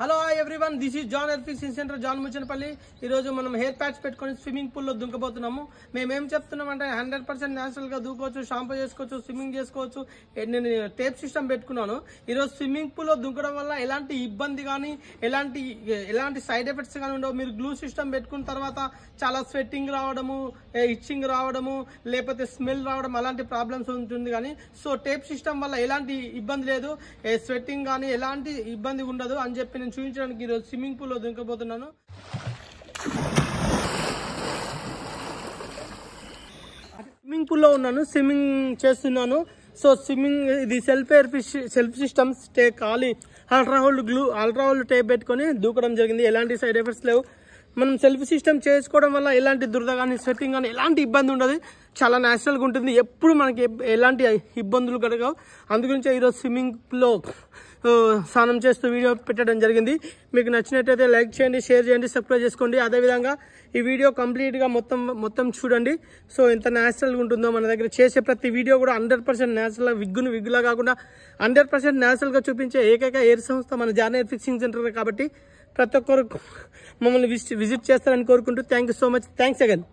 hello everyone this is John ఎల్ఫిక్ సిన్ centre John Muchchanapalli ఈ రోజు మనం హెయిర్ ప్యాచ్ పెట్టుకొని స్విమ్మింగ్ పూల్ లో దుంకబోతున్నాము మేమేం చెప్తున్నాం అంటే హండ్రెడ్ పర్సెంట్ న్యాచురల్ గా దూకోవచ్చు షాంపూ చేసుకోవచ్చు స్విమ్మింగ్ చేసుకోవచ్చు నేను టేప్ సిస్టమ్ పెట్టుకున్నాను ఈరోజు స్విమ్మింగ్ పూల్ లో దుంకడం వల్ల ఎలాంటి ఇబ్బంది కానీ ఎలాంటి ఎలాంటి సైడ్ ఎఫెక్ట్స్ కానీ ఉండవు మీరు గ్లూ సిస్టమ్ పెట్టుకున్న తర్వాత చాలా స్వెట్టింగ్ రావడము ఇచ్చింగ్ రావడము లేకపోతే స్మెల్ రావడం అలాంటి ప్రాబ్లమ్స్ ఉంటుంది కానీ సో టేప్ సిస్టమ్ వల్ల ఎలాంటి ఇబ్బంది లేదు స్వెట్టింగ్ కానీ ఎలాంటి ఇబ్బంది ఉండదు అని చెప్పి నేను చూపించడానికి ఈరోజు స్విమ్మింగ్ పూల్లో దుంకబోతున్నాను స్విమ్మింగ్ పూల్లో ఉన్నాను స్విమ్మింగ్ చేస్తున్నాను సో స్విమ్మింగ్ ఇది సెల్ఫ్ ఎయిర్ ఫిష్ సెల్ఫ్ సిస్టమ్ స్టే ఖాళీ ultra hold glue ultra hold tape పెట్టుకొని దూకడం జరిగింది ఎలాంటి సైడ్ ఎఫెక్ట్స్ లేవు మనం సెల్ఫ్ సిస్టమ్ చేసుకోవడం వల్ల ఎలాంటి దురద కానీ స్వెట్టింగ్ కానీ ఎలాంటి ఇబ్బంది ఉండదు చాలా న్యాచురల్గా ఉంటుంది ఎప్పుడు మనకి ఎలాంటి ఇబ్బందులు కడగవు అందుగురించి ఈరోజు స్విమ్మింగ్లో స్నానం చేస్తూ వీడియో పెట్టడం జరిగింది మీకు నచ్చినట్టయితే లైక్ చేయండి షేర్ చేయండి సబ్స్క్రైబ్ చేసుకోండి అదేవిధంగా ఈ వీడియో కంప్లీట్గా మొత్తం మొత్తం చూడండి సో ఎంత న్యాచురల్గా ఉంటుందో మన దగ్గర చేసే ప్రతి వీడియో కూడా హండ్రెడ్ పర్సెంట్ న్యాచురల్గా విగ్గును విగ్గులా కాకుండా హండ్రెడ్ పర్సెంట్ న్యాచురల్గా చూపించే ఏకైక ఎయిర్ సంస్థ మన జానేర్ ఫిక్సింగ్ సెంటర్ కాబట్టి ప్రతి ఒక్కరు మమ్మల్ని విజిట్ చేస్తారని కోరుకుంటూ thank so much thanks again